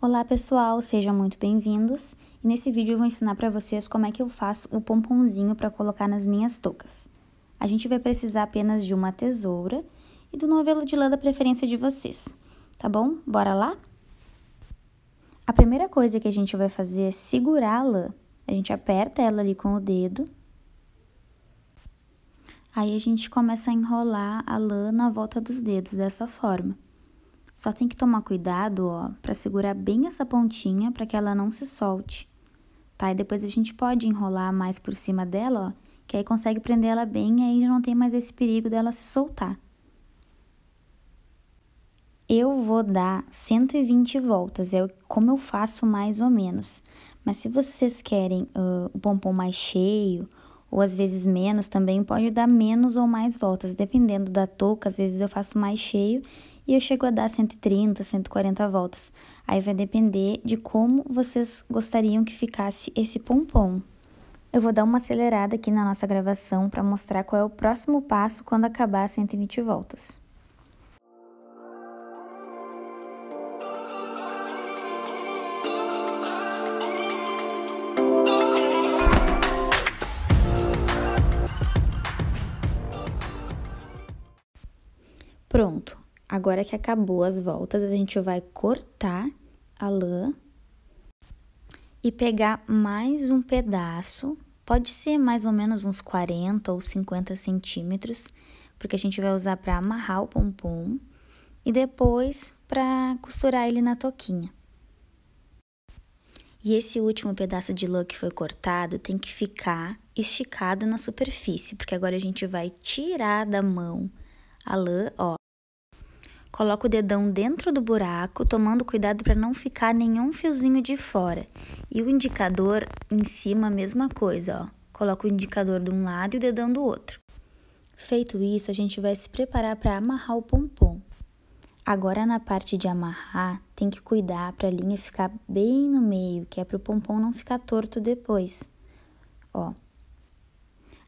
Olá pessoal, sejam muito bem-vindos. Nesse vídeo eu vou ensinar para vocês como é que eu faço o pomponzinho para colocar nas minhas toucas. A gente vai precisar apenas de uma tesoura e do novelo de lã da preferência de vocês, tá bom? Bora lá? A primeira coisa que a gente vai fazer é segurar a lã. A gente aperta ela ali com o dedo. Aí a gente começa a enrolar a lã na volta dos dedos dessa forma. Só tem que tomar cuidado, ó, para segurar bem essa pontinha para que ela não se solte. Tá? E depois a gente pode enrolar mais por cima dela, ó, que aí consegue prender ela bem e aí já não tem mais esse perigo dela se soltar. Eu vou dar 120 voltas, é como eu faço mais ou menos. Mas se vocês querem uh, o pompom mais cheio, ou às vezes menos também, pode dar menos ou mais voltas, dependendo da touca, às vezes eu faço mais cheio e eu chego a dar 130, 140 voltas. Aí vai depender de como vocês gostariam que ficasse esse pompom. Eu vou dar uma acelerada aqui na nossa gravação para mostrar qual é o próximo passo quando acabar 120 voltas. Pronto, Agora que acabou as voltas, a gente vai cortar a lã e pegar mais um pedaço, pode ser mais ou menos uns 40 ou 50 centímetros, porque a gente vai usar para amarrar o pompom e depois para costurar ele na toquinha. E esse último pedaço de lã que foi cortado tem que ficar esticado na superfície, porque agora a gente vai tirar da mão a lã, ó, Coloca o dedão dentro do buraco, tomando cuidado para não ficar nenhum fiozinho de fora. E o indicador em cima, a mesma coisa, ó. Coloca o indicador de um lado e o dedão do outro. Feito isso, a gente vai se preparar para amarrar o pompom. Agora na parte de amarrar, tem que cuidar para a linha ficar bem no meio, que é para o pompom não ficar torto depois. Ó.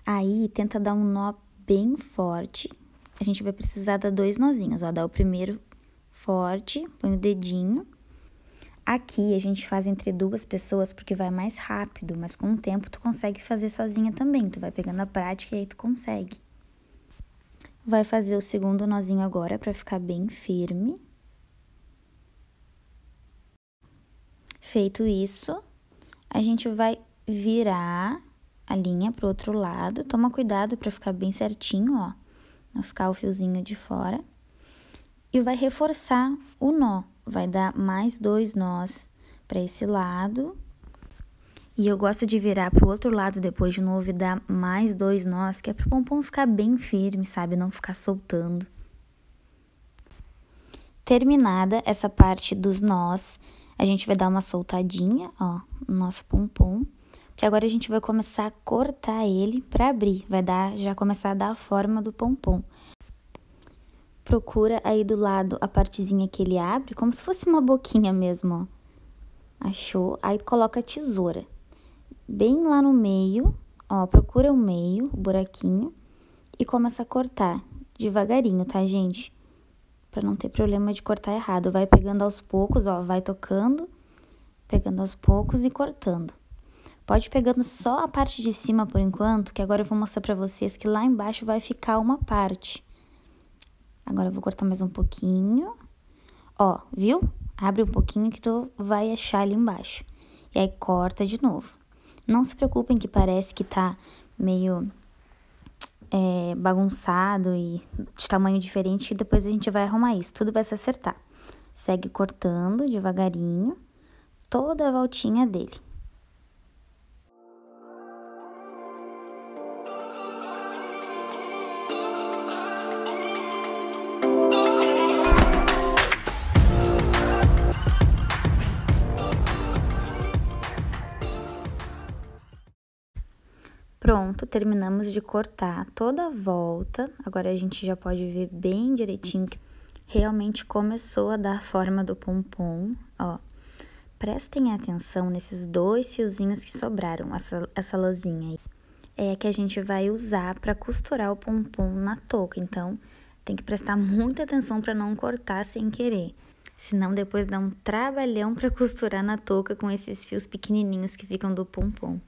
Aí tenta dar um nó bem forte a gente vai precisar dar dois nozinhos, ó, dá o primeiro forte, põe o dedinho. Aqui a gente faz entre duas pessoas porque vai mais rápido, mas com o tempo tu consegue fazer sozinha também, tu vai pegando a prática e aí tu consegue. Vai fazer o segundo nozinho agora para ficar bem firme. Feito isso, a gente vai virar a linha pro outro lado. Toma cuidado para ficar bem certinho, ó vai ficar o fiozinho de fora. E vai reforçar o nó, vai dar mais dois nós para esse lado. E eu gosto de virar para o outro lado depois de novo e dar mais dois nós, que é para o pompom ficar bem firme, sabe? Não ficar soltando. Terminada essa parte dos nós, a gente vai dar uma soltadinha, ó, no nosso pompom que agora a gente vai começar a cortar ele para abrir, vai dar, já começar a dar a forma do pompom. Procura aí do lado a partezinha que ele abre, como se fosse uma boquinha mesmo, ó. Achou? Aí coloca a tesoura. Bem lá no meio, ó, procura o meio, o buraquinho, e começa a cortar devagarinho, tá, gente? Pra não ter problema de cortar errado. Vai pegando aos poucos, ó, vai tocando, pegando aos poucos e cortando. Pode ir pegando só a parte de cima por enquanto, que agora eu vou mostrar pra vocês que lá embaixo vai ficar uma parte. Agora eu vou cortar mais um pouquinho. Ó, viu? Abre um pouquinho que tu vai achar ali embaixo. E aí corta de novo. Não se preocupem que parece que tá meio é, bagunçado e de tamanho diferente, que depois a gente vai arrumar isso, tudo vai se acertar. Segue cortando devagarinho toda a voltinha dele. Pronto, terminamos de cortar toda a volta. Agora a gente já pode ver bem direitinho que realmente começou a dar forma do pompom, ó. Prestem atenção nesses dois fiozinhos que sobraram, essa, essa lãzinha aí. É que a gente vai usar para costurar o pompom na touca, então tem que prestar muita atenção para não cortar sem querer. Senão depois dá um trabalhão para costurar na touca com esses fios pequenininhos que ficam do pompom.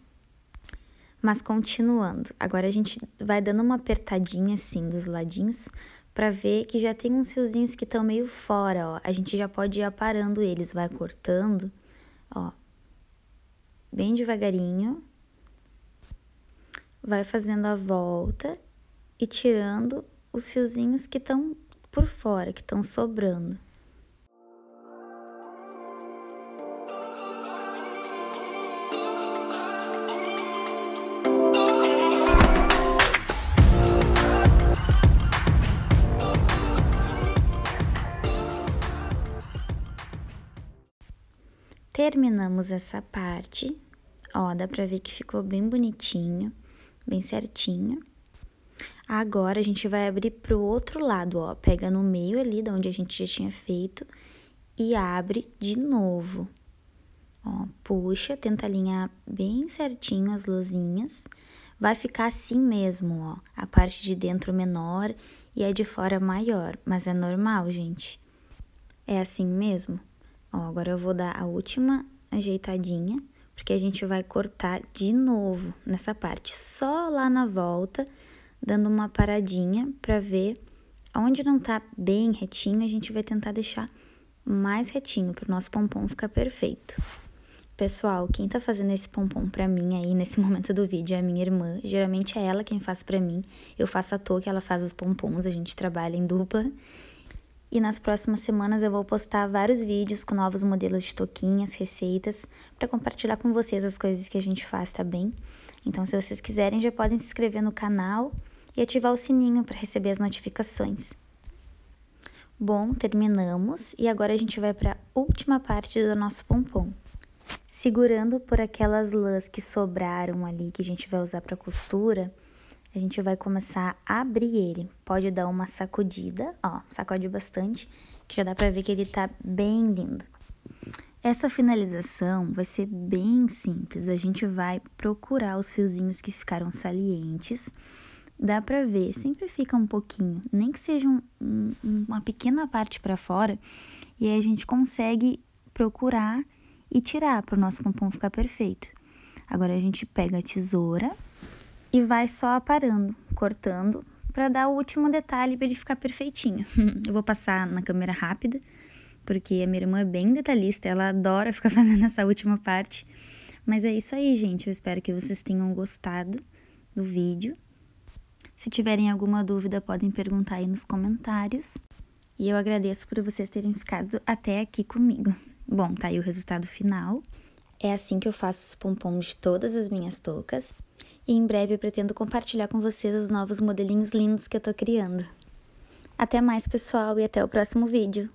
Mas continuando, agora a gente vai dando uma apertadinha assim dos ladinhos para ver que já tem uns fiozinhos que estão meio fora, ó. A gente já pode ir aparando eles, vai cortando, ó. Bem devagarinho. Vai fazendo a volta e tirando os fiozinhos que estão por fora, que estão sobrando. terminamos essa parte. Ó, dá pra ver que ficou bem bonitinho, bem certinho. Agora, a gente vai abrir pro outro lado, ó. Pega no meio ali, da onde a gente já tinha feito, e abre de novo. Ó, puxa, tenta alinhar bem certinho as luzinhas. Vai ficar assim mesmo, ó. A parte de dentro menor e a de fora maior, mas é normal, gente. É assim mesmo. Ó, agora eu vou dar a última ajeitadinha, porque a gente vai cortar de novo nessa parte, só lá na volta, dando uma paradinha para ver onde não tá bem retinho, a gente vai tentar deixar mais retinho, para o nosso pompom ficar perfeito. Pessoal, quem tá fazendo esse pompom pra mim aí nesse momento do vídeo é a minha irmã. Geralmente é ela quem faz pra mim. Eu faço a toa que ela faz os pompons, a gente trabalha em dupla. E nas próximas semanas eu vou postar vários vídeos com novos modelos de toquinhas, receitas, para compartilhar com vocês as coisas que a gente faz, tá bem? Então, se vocês quiserem, já podem se inscrever no canal e ativar o sininho para receber as notificações. Bom, terminamos e agora a gente vai para a última parte do nosso pompom. Segurando por aquelas lãs que sobraram ali que a gente vai usar para costura, a gente vai começar a abrir ele. Pode dar uma sacudida, ó, sacode bastante, que já dá pra ver que ele tá bem lindo. Essa finalização vai ser bem simples, a gente vai procurar os fiozinhos que ficaram salientes, dá pra ver, sempre fica um pouquinho, nem que seja um, um, uma pequena parte para fora, e aí a gente consegue procurar e tirar para o nosso pompom ficar perfeito. Agora a gente pega a tesoura e vai só aparando, cortando, para dar o último detalhe para ele ficar perfeitinho. Eu vou passar na câmera rápida, porque a minha irmã é bem detalhista, ela adora ficar fazendo essa última parte. Mas é isso aí, gente. Eu espero que vocês tenham gostado do vídeo. Se tiverem alguma dúvida, podem perguntar aí nos comentários. E eu agradeço por vocês terem ficado até aqui comigo. Bom, tá aí o resultado final. É assim que eu faço os pompons de todas as minhas toucas e em breve eu pretendo compartilhar com vocês os novos modelinhos lindos que eu tô criando. Até mais, pessoal, e até o próximo vídeo!